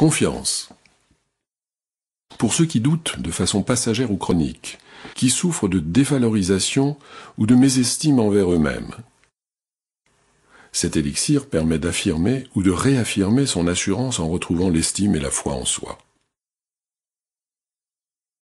Confiance. Pour ceux qui doutent de façon passagère ou chronique, qui souffrent de dévalorisation ou de mésestime envers eux-mêmes. Cet élixir permet d'affirmer ou de réaffirmer son assurance en retrouvant l'estime et la foi en soi.